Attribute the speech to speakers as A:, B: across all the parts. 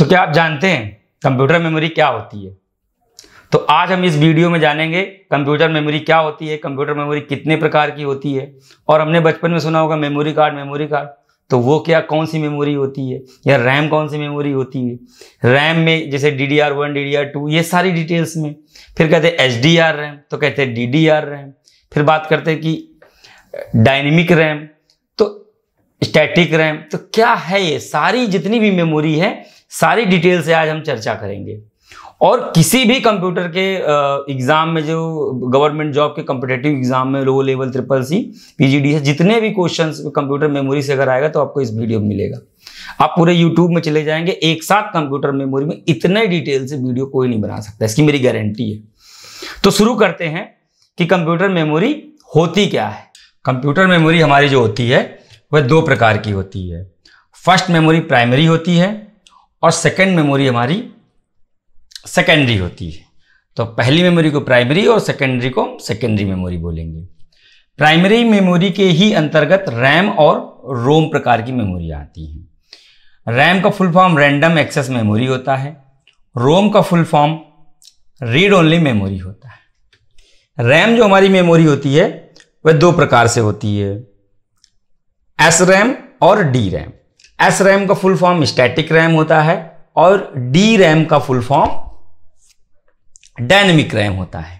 A: तो क्या आप जानते हैं कंप्यूटर मेमोरी क्या होती है तो आज हम इस वीडियो में जानेंगे कंप्यूटर मेमोरी क्या होती है कंप्यूटर मेमोरी कितने प्रकार की होती है और हमने बचपन में सुना होगा मेमोरी कार्ड मेमोरी कार्ड तो वो क्या कौन सी मेमोरी होती है या रैम कौन सी मेमोरी होती है रैम में जैसे D D R one D D R two ये सारी डिटेल्स में फिर कहते हैं एच डी आर रैम तो कहते हैं डी डी आर रैम फिर बात करते हैं कि डायनेमिक रैम तो स्टैटिक रैम तो क्या है ये सारी जितनी भी मेमोरी है सारी डिटेल से आज हम चर्चा करेंगे और किसी भी कंप्यूटर के एग्ज़ाम में जो गवर्नमेंट जॉब के कम्पिटेटिव एग्ज़ाम में low level triple C PGD है जितने भी क्वेश्चंस कंप्यूटर मेमोरी से अगर आएगा तो आपको इस वीडियो में मिलेगा आप पूरे यूट्यूब में चले जाएंगे एक साथ कंप्यूटर मेमोरी में इतने डिटेल से वीडियो कोई नहीं बना सकता इसकी मेरी गारंटी है तो शुरू करते हैं कि कंप्यूटर मेमोरी होती क्या है कंप्यूटर मेमोरी हमारी जो होती है वह दो प्रकार की होती है फर्स्ट मेमोरी प्राइमरी होती है और सेकेंड मेमोरी हमारी सेकेंडरी होती है तो पहली मेमोरी को प्राइमरी और सेकेंडरी को सेकेंडरी मेमोरी बोलेंगे प्राइमरी मेमोरी के ही अंतर्गत रैम और रोम प्रकार की मेमोरी आती है रैम का full form random access memory होता है रोम का full form read only memory होता है रैम जो हमारी मेमोरी होती है वह दो प्रकार से होती है एस रैम और डी रैम एस रैम का फुल फॉर्म स्टैटिक रैम होता है और डी रैम का फुल फॉर्म डायनेमिक रैम होता है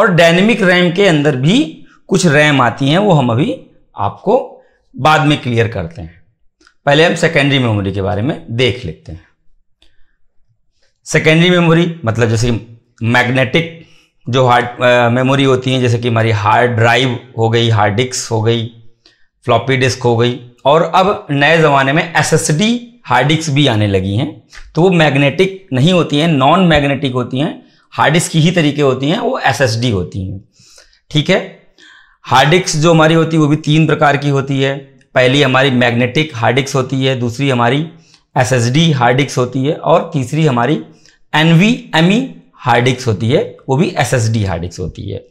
A: और डायनेमिक रैम के अंदर भी कुछ रैम आती हैं वो हम अभी आपको बाद में क्लियर करते हैं पहले हम सेकेंडरी मेमोरी के बारे में देख लेते हैं सेकेंडरी मेमोरी मतलब जैसे मैग्नेटिक जो हार्ड मेमोरी होती है जैसे कि हमारी हार्ड ड्राइव हो गई हार्ड डिस्क हो गई फ्लॉपी डिस्क हो गई और अब नए ज़माने में S S D hard disk भी आने लगी हैं तो वो मैग्नेटिक नहीं होती हैं नॉन मैग्नेटिक होती हैं हार्ड डिस्क की ही तरीके होती हैं वो एस एस डी होती हैं ठीक है हार्ड डिस्क जो हमारी होती है वो भी तीन प्रकार की होती है पहली हमारी मैग्नेटिक हार्ड डिस्क होती है दूसरी हमारी S S D hard disk होती है और तीसरी हमारी N V M E hard disk होती है वो भी S S D hard disk होती है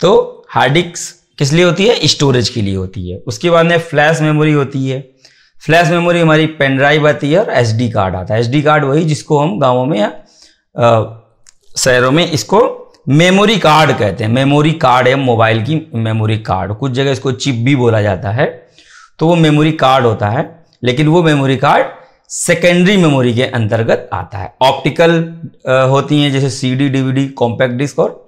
A: तो हार्ड डिस्क किस लिए होती है स्टोरेज के लिए होती है उसके बाद में फ्लैश मेमोरी होती है फ्लैश मेमोरी हमारी पेन ड्राइव आती है और एस कार्ड आता है एस कार्ड वही जिसको हम गाँवों में या शहरों में इसको मेमोरी कार्ड कहते हैं मेमोरी कार्ड है मोबाइल की मेमोरी कार्ड कुछ जगह इसको चिप भी बोला जाता है तो वो मेमोरी कार्ड होता है लेकिन वो मेमोरी कार्ड सेकेंडरी मेमोरी के अंतर्गत आता है ऑप्टिकल होती हैं जैसे सीडी डीवीडी कॉम्पैक्ट डिस्क और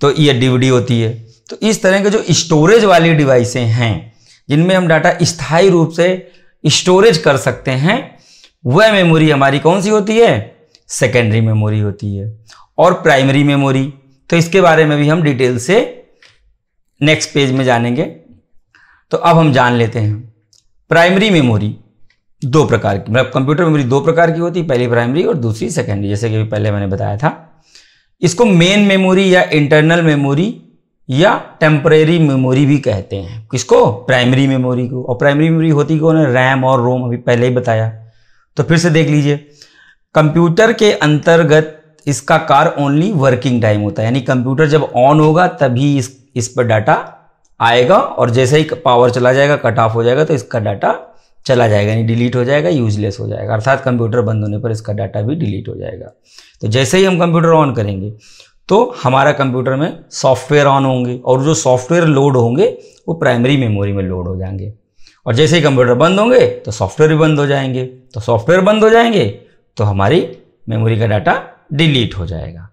A: तो ये डीवीडी होती है तो इस तरह के जो स्टोरेज वाली डिवाइसें हैं जिनमें हम डाटा स्थायी रूप से स्टोरेज कर सकते हैं वह मेमोरी हमारी कौन सी होती है सेकेंडरी मेमोरी होती है और प्राइमरी मेमोरी तो इसके बारे में भी हम डिटेल से नेक्स्ट पेज में जानेंगे तो अब हम जान लेते हैं प्राइमरी मेमोरी दो प्रकार की मतलब कंप्यूटर मेमोरी दो प्रकार की होती है पहली प्राइमरी और दूसरी सेकेंडरी जैसे कि पहले मैंने बताया था इसको मेन मेमोरी या इंटरनल मेमोरी या टेम्परेरी मेमोरी भी कहते हैं किसको प्राइमरी मेमोरी को और प्राइमरी मेमोरी होती कौन है रैम और रोम अभी पहले ही बताया तो फिर से देख लीजिए कंप्यूटर के अंतर्गत इसका कार ओनली वर्किंग टाइम होता है यानी कंप्यूटर जब ऑन होगा तभी इस इस पर डाटा आएगा और जैसे ही पावर चला जाएगा कट ऑफ हो जाएगा तो इसका डाटा चला जाएगा यानी डिलीट हो जाएगा यूजलेस हो जाएगा अर्थात कंप्यूटर बंद होने पर इसका डाटा भी डिलीट हो जाएगा तो जैसे ही हम कंप्यूटर ऑन करेंगे तो हमारा कंप्यूटर में सॉफ्टवेयर ऑन होंगे और जो सॉफ्टवेयर लोड होंगे वो प्राइमरी मेमोरी में लोड हो जाएंगे और जैसे ही कंप्यूटर बंद होंगे तो सॉफ्टवेयर भी बंद हो जाएंगे तो सॉफ्टवेयर बंद हो जाएंगे तो हमारी मेमोरी का डाटा डिलीट हो जाएगा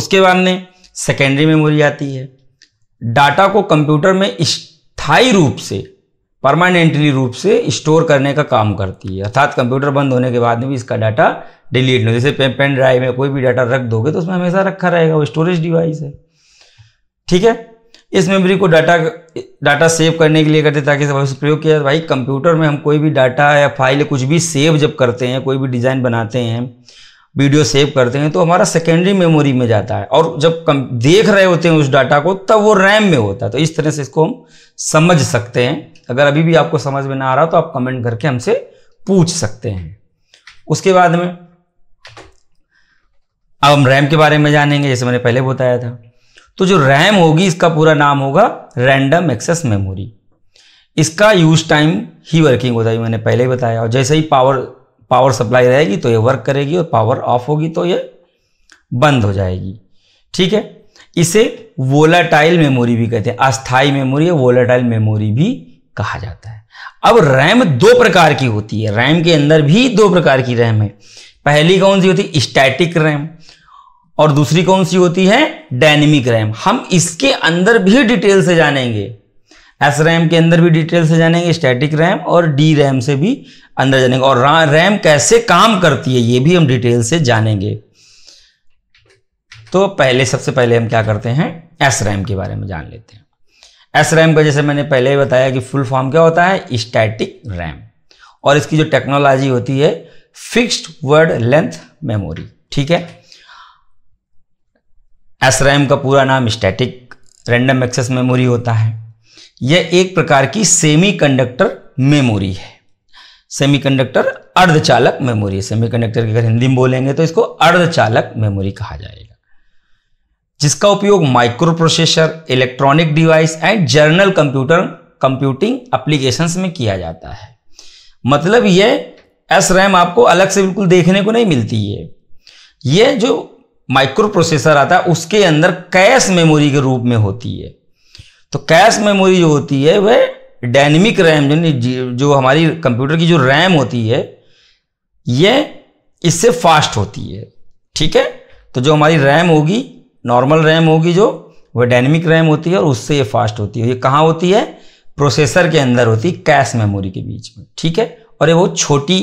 A: उसके बाद में सेकेंडरी मेमोरी आती है डाटा को कंप्यूटर में स्थायी रूप से परमानेंटली रूप से स्टोर करने का काम करती है अर्थात कंप्यूटर बंद होने के बाद में भी इसका डाटा डिलीट नहीं जैसे पे, पेन ड्राइव में कोई भी डाटा रख दोगे तो उसमें हमेशा रखा रहेगा वो स्टोरेज डिवाइस है ठीक है इस मेमोरी को डाटा डाटा सेव करने के लिए करते ताकि भविष्य प्रयोग किया भाई कंप्यूटर में हम कोई भी डाटा या फाइल कुछ भी सेव जब करते हैं कोई भी डिज़ाइन बनाते हैं वीडियो सेव करते हैं तो हमारा सेकेंडरी मेमोरी में जाता है और जब कम देख रहे होते हैं उस डाटा को तब वो रैम में होता है तो इस तरह से इसको हम समझ सकते हैं अगर अभी भी आपको समझ में ना आ रहा तो आप कमेंट करके हमसे पूछ सकते हैं उसके बाद में अब हम रैम के बारे में जानेंगे जैसे मैंने पहले बताया था तो जो रैम होगी इसका पूरा नाम होगा रैंडम एक्सेस मेमोरी इसका यूज टाइम ही वर्किंग होता है मैंने पहले बताया और जैसे ही पावर पावर सप्लाई रहेगी तो ये वर्क करेगी और पावर ऑफ होगी तो ये बंद हो जाएगी ठीक है इसे वोलाटाइल मेमोरी भी कहते हैं अस्थाई मेमोरी या वोलाटाइल मेमोरी भी कहा जाता है अब रैम दो प्रकार की होती है रैम के अंदर भी दो प्रकार की रैम है पहली कौन सी होती है स्टैटिक रैम और दूसरी कौन सी होती है डायनेमिक रैम हम इसके अंदर भी डिटेल से जानेंगे एस रैम के अंदर भी डिटेल से जानेंगे स्टैटिक रैम और डी रैम से भी अंदर जानेंगे और रैम कैसे काम करती है ये भी हम डिटेल से जानेंगे तो पहले सबसे पहले हम क्या करते हैं एस रैम के बारे में जान लेते हैं एस रैम का जैसे मैंने पहले ही बताया कि फुल फॉर्म क्या होता है स्टैटिक रैम और इसकी जो टेक्नोलॉजी होती है फिक्स्ड वर्ड लेंथ मेमोरी ठीक है एस रैम का पूरा नाम स्टैटिक रैंडम एक्सेस मेमोरी होता है यह एक प्रकार की सेमीकंडक्टर मेमोरी है सेमीकंडक्टर अर्धचालक मेमोरी सेमीकंडक्टर की अगर हिंदी में बोलेंगे तो इसको अर्धचालक मेमोरी कहा जाएगा जिसका उपयोग microprocessor electronic device and general computer computing applications में किया जाता है मतलब ये एस रैम आपको अलग से बिल्कुल देखने को नहीं मिलती है ये जो माइक्रो प्रोसेसर आता है उसके अंदर कैश मेमोरी के रूप में होती है तो कैश मेमोरी जो होती है वह डायनेमिक रैम जो जो हमारी कंप्यूटर की जो रैम होती है ये इससे फास्ट होती है ठीक है तो जो हमारी रैम होगी नॉर्मल रैम होगी जो वह डायनेमिक रैम होती है और उससे ये फास्ट होती है ये कहाँ होती है प्रोसेसर के अंदर होती है कैश मेमोरी के बीच में ठीक है और ये वो छोटी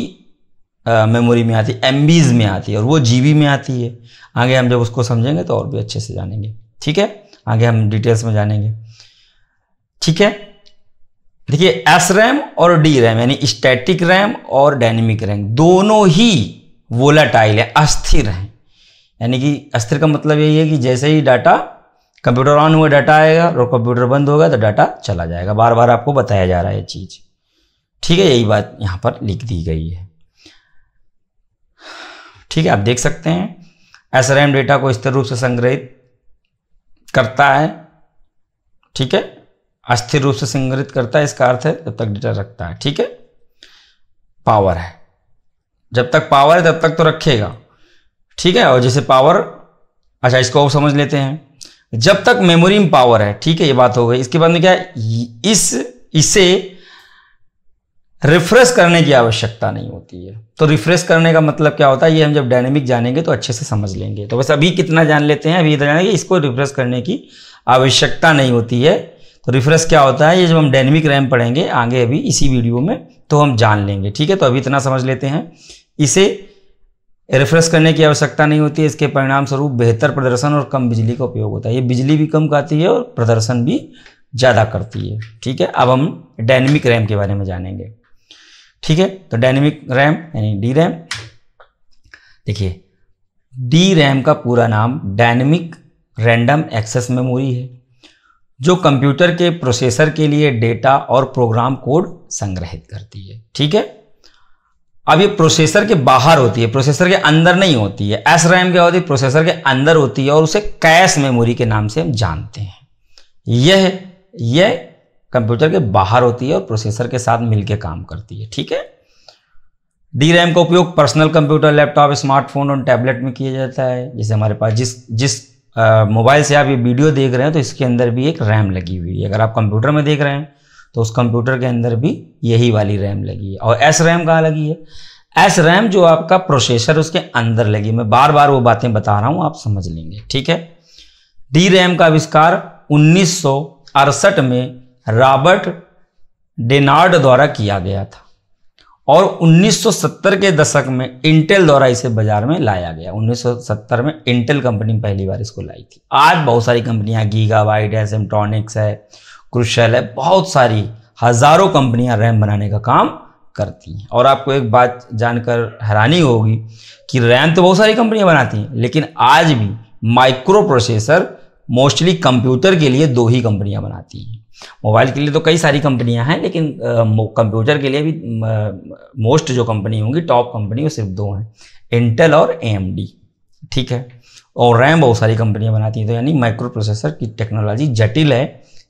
A: मेमोरी में आती है एम में आती है और वो जी में आती है आगे हम जब उसको समझेंगे तो और भी अच्छे से जानेंगे ठीक है आगे हम डिटेल्स में जानेंगे ठीक है देखिए एस रैम और डी रैम यानी स्टैटिक रैम और डायनेमिक रैम दोनों ही वोलाटाइल है अस्थिर हैं यानी कि अस्थिर का मतलब यही है कि जैसे ही डाटा कंप्यूटर ऑन हुआ डाटा आएगा और कंप्यूटर बंद होगा तो डाटा चला जाएगा बार बार आपको बताया जा रहा है चीज़ ठीक है यही बात यहाँ पर लिख दी गई है ठीक है आप देख सकते हैं एस डेटा को स्थिर रूप से संग्रहित करता है ठीक है अस्थिर रूप से संग्रहित करता है इसका अर्थ है तब तक डेटा रखता है ठीक है पावर है जब तक पावर है तब तक तो रखेगा ठीक है और जैसे पावर अच्छा इसको आप समझ लेते हैं जब तक मेमोरी में पावर है ठीक है ये बात हो गई इसके बाद में क्या है इस इसे रिफ्रेश करने की आवश्यकता नहीं होती है तो रिफ्रेश करने का मतलब क्या होता है ये हम जब डायनेमिक जानेंगे तो अच्छे से समझ लेंगे तो बस अभी कितना जान लेते हैं अभी इधर जानेंगे इसको रिफ्रेश करने की आवश्यकता नहीं होती है तो रिफ्रेश क्या होता है ये जब हम डायनेमिक रैम पढ़ेंगे आगे अभी इसी वीडियो में तो हम जान लेंगे ठीक है तो अभी इतना समझ लेते हैं इसे रिफ्रेश करने की आवश्यकता नहीं होती है इसके परिणाम स्वरूप बेहतर प्रदर्शन और कम बिजली का उपयोग होता है ये बिजली भी कम खाती है और प्रदर्शन भी ज़्यादा करती है ठीक है अब हम डायनेमिक रैम के बारे में जानेंगे ठीक है तो डायनेमिक रैम यानी डी रैम देखिए डी रैम का पूरा नाम डायनेमिक रैंडम एक्सेस मेमोरी है जो कंप्यूटर के प्रोसेसर के लिए डेटा और प्रोग्राम कोड संग्रहित करती है ठीक है अब ये प्रोसेसर के बाहर होती है प्रोसेसर के अंदर नहीं होती है एस रैम क्या होती है प्रोसेसर के अंदर होती है और उसे कैश मेमोरी के नाम से हम जानते हैं यह यह कंप्यूटर के बाहर होती है और प्रोसेसर के साथ मिलकर काम करती है ठीक है डी रैम का उपयोग पर्सनल कंप्यूटर लैपटॉप स्मार्टफोन और टैबलेट में किया जाता है जैसे हमारे पास जिस जिस मोबाइल से आप ये वीडियो देख रहे हैं तो इसके अंदर भी एक रैम लगी हुई है अगर आप कंप्यूटर में देख रहे हैं तो उस कंप्यूटर के अंदर भी यही वाली रैम लगी है और एस रैम कहाँ लगी है एस रैम जो आपका प्रोसेसर उसके अंदर लगी मैं बार बार वो बातें बता रहा हूँ आप समझ लेंगे ठीक है डी रैम का आविष्कार उन्नीस में रॉबर्ट डेनार्ड द्वारा किया गया था और 1970 के दशक में इंटेल द्वारा इसे बाजार में लाया गया 1970 में इंटेल कंपनी पहली बार इसको लाई थी आज बहुत सारी कंपनियां गीगा वाइट है सिमट्रॉनिक्स है क्रुशल है बहुत सारी हज़ारों कंपनियां रैम बनाने का काम करती हैं और आपको एक बात जानकर हैरानी होगी कि रैम तो बहुत सारी कंपनियां बनाती हैं लेकिन आज भी माइक्रो प्रोसेसर मोस्टली कंप्यूटर के लिए दो ही कंपनियां बनाती हैं मोबाइल के लिए तो कई सारी कंपनियां हैं लेकिन कंप्यूटर के लिए भी मोस्ट जो कंपनी होंगी टॉप कंपनी वो सिर्फ दो हैं इंटेल और एम ठीक है और रैम बहुत सारी कंपनियां बनाती हैं तो यानी माइक्रो प्रोसेसर की टेक्नोलॉजी जटिल है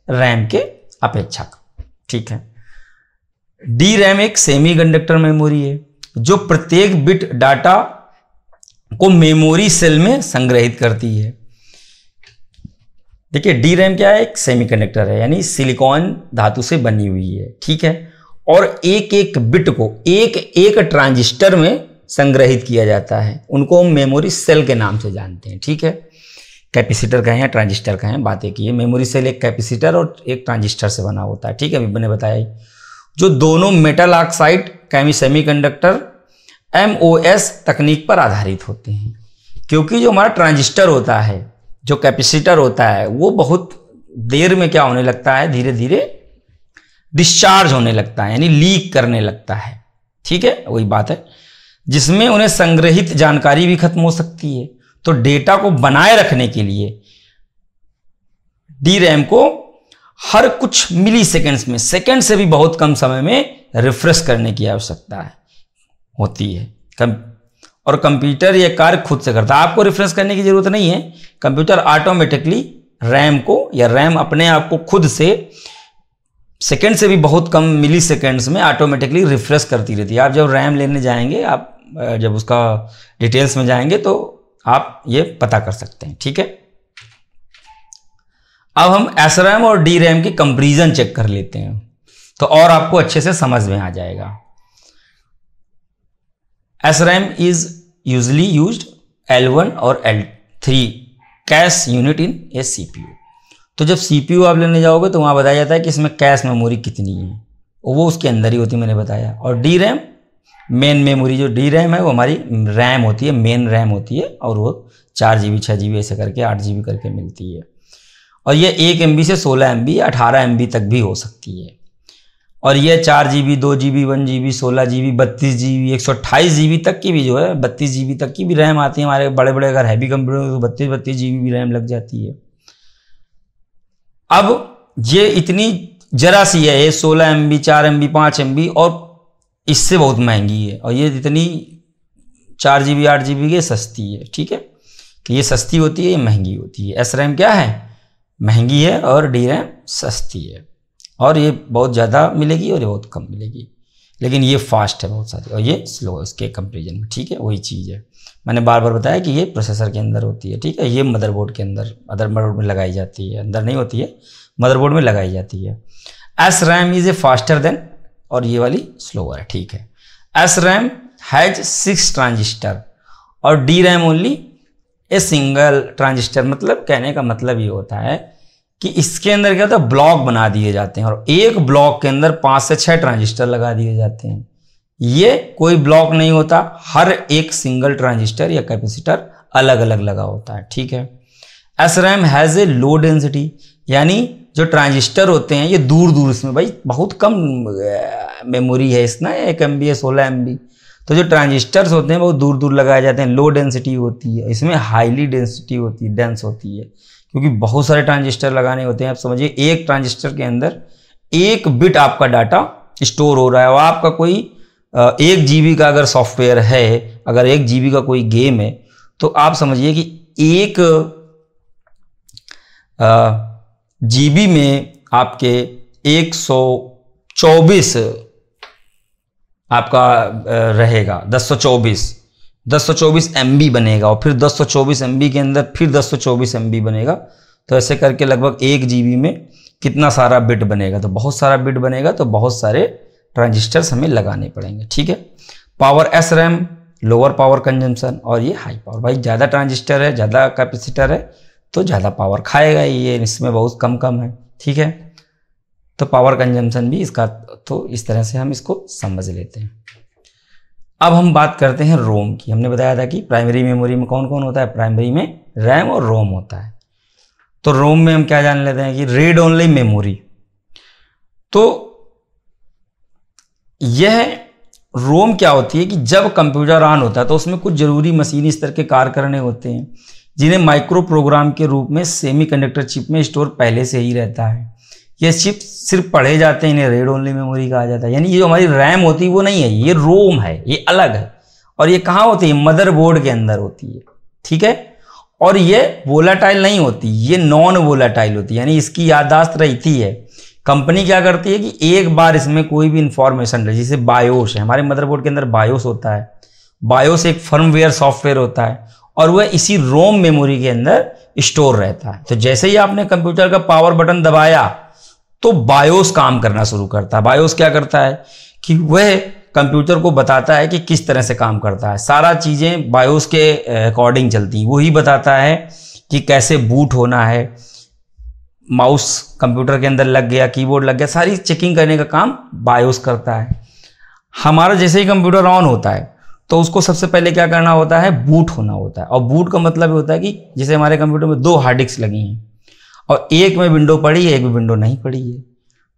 A: रैम के अपेक्षा ठीक है डी रैम एक सेमी कंडक्टर मेमोरी है जो प्रत्येक बिट डाटा को मेमोरी सेल में संग्रहित करती है देखिए डी रैम क्या है एक सेमी कंडक्टर है यानी सिलिकॉन धातु से बनी हुई है ठीक है और एक एक बिट को एक एक ट्रांजिस्टर में संग्रहित किया जाता है उनको हम मेमोरी सेल के नाम से जानते हैं ठीक है कैपेसिटर का है या ट्रांजिस्टर का है बातें की है मेमोरी सेल एक कैपेसिटर और एक ट्रांजिस्टर से बना होता है ठीक है मैंने बताया जो दोनों मेटल ऑक्साइड कैमी सेमी कंडक्टर एम तकनीक पर आधारित होते हैं क्योंकि जो हमारा ट्रांजिस्टर होता है जो कैपेसिटर होता है वो बहुत देर में क्या होने लगता है धीरे धीरे डिस्चार्ज होने लगता है यानी लीक करने लगता है ठीक है वही बात है जिसमें उन्हें संग्रहित जानकारी भी खत्म हो सकती है तो डेटा को बनाए रखने के लिए डी रैम को हर कुछ मिली सेकेंड्स में सेकेंड से भी बहुत कम समय में रिफ्रेश करने की आवश्यकता है होती है कम और कंप्यूटर यह कार्य खुद से करता है आपको रिफ्रेश करने की जरूरत नहीं है कंप्यूटर ऑटोमेटिकली रैम को या रैम अपने आप को खुद से सेकेंड से भी बहुत कम मिली सेकेंड्स में ऑटोमेटिकली रिफ्रेश करती रहती है आप जब रैम लेने जाएंगे आप जब उसका डिटेल्स में जाएंगे तो आप ये पता कर सकते हैं ठीक है अब हम एस और डी रैम की कंपेरिजन चेक कर लेते हैं तो और आपको अच्छे से समझ में आ जाएगा S RAM is usually use L one और L three cache unit in a C P U तो जब सी पी यू आप लेने जाओगे तो वहां बताया जाता है कि इसमें कैश मेमोरी कितनी है वो उसके अंदर ही होती मैंने बताया और डी रैम मेन मेमोरी जो डी रैम है वो हमारी रैम होती है मेन रैम होती है और वो चार जी बी छः जी बी ऐसे करके आठ जी बी करके मिलती है और ये एक एम बी से सोलह एम बी अठारह एम बी तक भी हो सकती है और ये चार जी बी दो G B one G B सोलह जी बी बत्तीस जी बी एक सौ अट्ठाईस जी बी तक की भी जो है बत्तीस जी बी तक की भी रैम आती है हमारे बड़े बड़े अगर हैवी कंप्यूटर में तो बत्तीस बत्तीस जी बी भी रैम लग जाती है अब ये इतनी जरा सी है ये सोलह एम बी चार एम बी पाँच एम बी और इससे बहुत महंगी है और ये जितनी चार जी बी आठ जी बी सस्ती है ठीक है कि तो ये सस्ती होती है ये महंगी होती है एस रैम क्या है महंगी है और डी रैम सस्ती है और ये बहुत ज़्यादा मिलेगी और ये बहुत कम मिलेगी लेकिन ये फास्ट है बहुत सारी और ये स्लो है इसके कंपेरिजन में ठीक है वही चीज़ है मैंने बार बार बताया कि ये प्रोसेसर के अंदर होती है ठीक है ये मदरबोर्ड के अंदर अदर मदरबोर्ड में लगाई जाती है अंदर नहीं होती है मदरबोर्ड में लगाई जाती है S RAM is a faster than और ये वाली स्लोअर है ठीक है S RAM has six transistor और D RAM only a single transistor मतलब कहने का मतलब ये होता है कि इसके अंदर क्या होता है ब्लॉक बना दिए जाते हैं और एक ब्लॉक के अंदर पांच से छह ट्रांजिस्टर लगा दिए जाते हैं ये कोई ब्लॉक नहीं होता हर एक सिंगल ट्रांजिस्टर या कैपेसिटर अलग अलग लगा होता है ठीक है S RAM has a low density यानी जो ट्रांजिस्टर होते हैं ये दूर दूर इसमें भाई बहुत कम मेमोरी है इसमें एक एम बी है सोलह एम बी तो जो ट्रांजिस्टर्स होते हैं बहुत दूर दूर लगाए जाते हैं लो डेंसिटी होती है इसमें हाईली डेंसिटी होती है डेंस होती है क्योंकि बहुत सारे ट्रांजिस्टर लगाने होते हैं आप समझिए एक ट्रांजिस्टर के अंदर एक बिट आपका डाटा स्टोर हो रहा है और आपका कोई एक जी का अगर सॉफ्टवेयर है अगर एक जी का कोई गेम है तो आप समझिए कि एक आ, जीबी में आपके 124 आपका रहेगा 1024 1024 एमबी बनेगा और फिर 1024 एमबी के अंदर फिर 1024 एमबी बनेगा तो ऐसे करके लगभग एक जीबी में कितना सारा बिट बनेगा तो बहुत सारा बिट बनेगा तो बहुत सारे ट्रांजिस्टर्स हमें लगाने पड़ेंगे ठीक है power S RAM lower power consumption और ये हाई पावर भाई ज़्यादा ट्रांजिस्टर है ज़्यादा कैपेसिटर है तो ज़्यादा पावर खाएगा ही ये इसमें बहुत कम कम है ठीक है तो पावर कंजम्पशन भी इसका तो इस तरह से हम इसको समझ लेते हैं अब हम बात करते हैं रोम की हमने बताया था कि प्राइमरी मेमोरी में कौन कौन होता है प्राइमरी में रैम और रोम होता है तो रोम में हम क्या जान लेते हैं कि रीड ओनली मेमोरी तो यह रोम क्या होती है कि जब कंप्यूटर ऑन होता है तो उसमें कुछ ज़रूरी मशीनी स्तर के कार्य करने होते हैं जिन्हें माइक्रो प्रोग्राम के रूप में सेमीकंडक्टर चिप में स्टोर पहले से ही रहता है ये चिप सिर्फ पढ़े जाते हैं इन्हें रेड ओनली मेमोरी कहा जाता है यानी ये जो हमारी रैम होती है वो नहीं है ये रोम है ये अलग है और ये कहाँ होती है मदरबोर्ड के अंदर होती है ठीक है और ये वोलाटाइल नहीं होती ये नॉन वोलाटाइल होती है यानी इसकी याददाश्त रहती है कंपनी क्या करती है कि एक बार इसमें कोई भी इंफॉर्मेशन रहे जैसे बायोस है हमारे मदरबोर्ड के अंदर बायोस होता है बायोस एक फर्मवेयर सॉफ्टवेयर होता है और वह इसी रोम मेमोरी के अंदर स्टोर रहता है तो जैसे ही आपने कंप्यूटर का पावर बटन दबाया तो बायोस काम करना शुरू करता है बायोस क्या करता है कि वह कंप्यूटर को बताता है कि किस तरह से काम करता है सारा चीज़ें बायोस के अकॉर्डिंग चलती हैं वही बताता है कि कैसे बूट होना है माउस कंप्यूटर के अंदर लग गया कीबोर्ड लग गया सारी चेकिंग करने का काम बायोस करता है हमारा जैसे ही कंप्यूटर ऑन होता है तो उसको सबसे पहले क्या करना होता है बूट होना होता है और बूट का मतलब होता है कि जैसे हमारे कंप्यूटर में दो हार्ड डिस्क लगी हैं और एक में विंडो पड़ी है एक में विंडो नहीं पड़ी है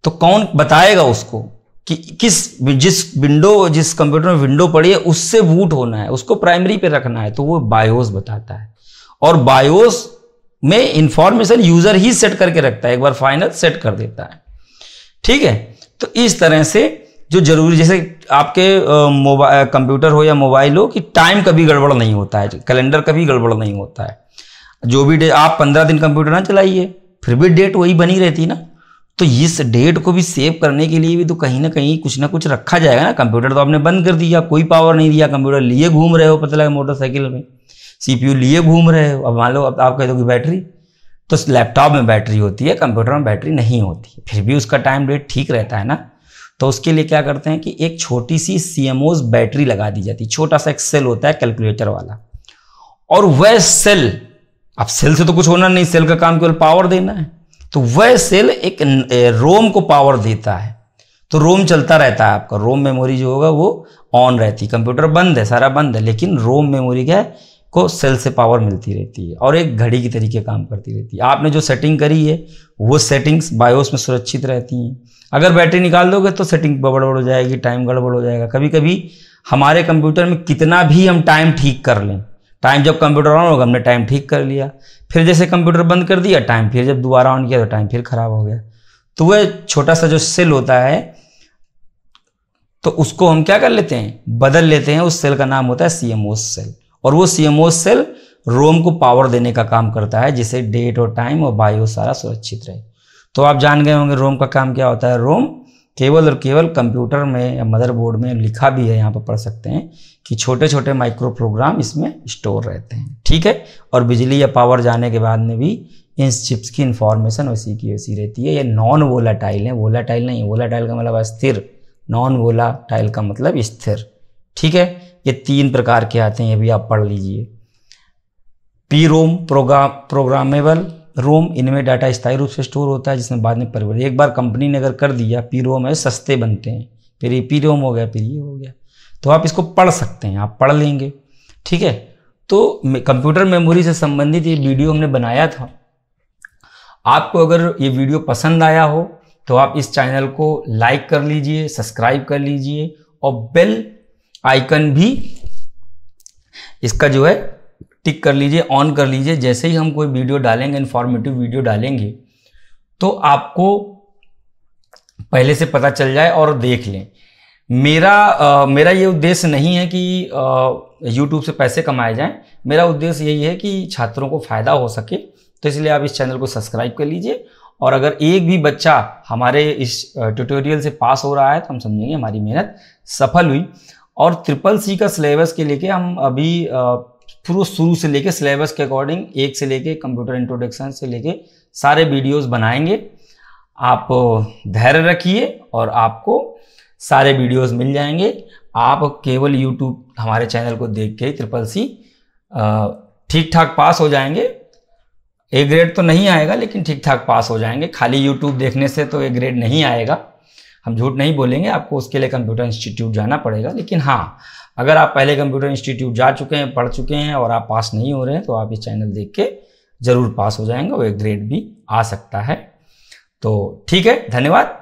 A: तो कौन बताएगा उसको कि किस जिस विंडो जिस कंप्यूटर में विंडो पड़ी है उससे बूट होना है उसको प्राइमरी पे रखना है तो वो बायोस बताता है और बायोस में इंफॉर्मेशन यूजर ही सेट करके रखता है एक बार फाइनल सेट कर देता है ठीक है तो इस तरह से जो जरूरी जैसे आपके मोबाइल कंप्यूटर हो या मोबाइल हो कि टाइम कभी गड़बड़ नहीं होता है कैलेंडर कभी गड़बड़ नहीं होता है जो भी डे आप पंद्रह दिन कंप्यूटर ना चलाइए फिर भी डेट वही बनी रहती है ना तो इस डेट को भी सेव करने के लिए भी तो कहीं ना कहीं कुछ ना कुछ रखा जाएगा ना कंप्यूटर तो आपने बंद कर दिया कोई पावर नहीं दिया कंप्यूटर लिए घूम रहे हो पता लगा मोटरसाइकिल में सीपीयू लिए घूम रहे हो अब मान लो अब आप कह दोगे बैटरी तो लैपटॉप में बैटरी होती है कंप्यूटर में बैटरी नहीं होती फिर भी उसका टाइम डेट ठीक रहता है ना तो उसके लिए क्या करते हैं कि एक छोटी सी सी बैटरी लगा दी जाती है छोटा सा एक सेल होता है कैलकुलेटर वाला और वह सेल अब सेल से तो कुछ होना नहीं सेल का काम केवल पावर देना है तो वह सेल एक रोम को पावर देता है तो रोम चलता रहता है आपका रोम मेमोरी जो होगा वो ऑन रहती है कंप्यूटर बंद है सारा बंद है लेकिन रोम मेमोरी क्या है को सेल से पावर मिलती रहती है और एक घड़ी की तरीके काम करती रहती है आपने जो सेटिंग करी है वो सेटिंग्स बायोस में सुरक्षित रहती हैं अगर बैटरी निकाल दोगे तो सेटिंग गड़बड़ हो जाएगी टाइम गड़बड़ हो जाएगा कभी कभी हमारे कंप्यूटर में कितना भी हम टाइम ठीक कर लें टाइम जब कंप्यूटर ऑन होगा हमने टाइम ठीक कर लिया फिर जैसे कंप्यूटर बंद कर दिया टाइम फिर जब दोबारा ऑन किया तो टाइम फिर खराब हो गया तो वह छोटा सा जो सेल होता है तो उसको हम क्या कर लेते हैं बदल लेते हैं उस सेल का नाम होता है सीएमओ सेल और वो सीएमओ सेल रोम को पावर देने का काम करता है जिसे डेट और टाइम और बायो सारा सुरक्षित रहे तो आप जान गए होंगे रोम का काम क्या होता है रोम केवल और केवल कंप्यूटर में या मदरबोर्ड में लिखा भी है यहाँ पर पढ़ सकते हैं कि छोटे छोटे माइक्रो प्रोग्राम इसमें स्टोर रहते हैं ठीक है और बिजली या पावर जाने के बाद में भी इन चिप्स की इन्फॉर्मेशन वैसी की वैसी रहती है ये नॉन वोलाटाइल है वोलाटाइल नहीं वोलाटाइल का मतलब अस्थिर नॉन वोलाटाइल का मतलब स्थिर ठीक है ये तीन प्रकार के आते हैं ये भी आप पढ़ लीजिए P ROM program programmable ROM इनमें डाटा स्थायी रूप से स्टोर होता है जिसमें बाद में परिवर्तन एक बार कंपनी ने अगर कर दिया पी रोम है सस्ते बनते हैं फिर ये पी रोम हो गया फिर ये हो गया तो आप इसको पढ़ सकते हैं आप पढ़ लेंगे ठीक है तो कंप्यूटर मेमोरी से संबंधित ये वीडियो हमने बनाया था आपको अगर ये वीडियो पसंद आया हो तो आप इस चैनल को लाइक कर लीजिए सब्सक्राइब कर लीजिए और बेल आइकन भी इसका जो है टिक कर लीजिए ऑन कर लीजिए जैसे ही हम कोई वीडियो डालेंगे इन्फॉर्मेटिव वीडियो डालेंगे तो आपको पहले से पता चल जाए और देख लें मेरा आ, मेरा ये उद्देश्य नहीं है कि यूट्यूब से पैसे कमाए जाएं मेरा उद्देश्य यही है कि छात्रों को फ़ायदा हो सके तो इसलिए आप इस चैनल को सब्सक्राइब कर लीजिए और अगर एक भी बच्चा हमारे इस ट्यूटोरियल से पास हो रहा है तो हम समझेंगे हमारी मेहनत सफल हुई और ट्रिपल सी का सिलेबस के लेके हम अभी आ, पूरा शुरू से लेके सिलेबस के अकॉर्डिंग एक से लेके कंप्यूटर इंट्रोडक्शन से लेके सारे वीडियोस बनाएंगे आप धैर्य रखिए और आपको सारे वीडियोस मिल जाएंगे आप केवल यूट्यूब हमारे चैनल को देख के ट्रिपल सी ठीक ठाक पास हो जाएंगे ए ग्रेड तो नहीं आएगा लेकिन ठीक ठाक पास हो जाएंगे खाली यूट्यूब देखने से तो ए ग्रेड नहीं आएगा हम झूठ नहीं बोलेंगे आपको उसके लिए कंप्यूटर इंस्टीट्यूट जाना पड़ेगा लेकिन हाँ अगर आप पहले कंप्यूटर इंस्टीट्यूट जा चुके हैं पढ़ चुके हैं और आप पास नहीं हो रहे हैं तो आप ये चैनल देख के ज़रूर पास हो जाएंगे और ग्रेड भी आ सकता है तो ठीक है धन्यवाद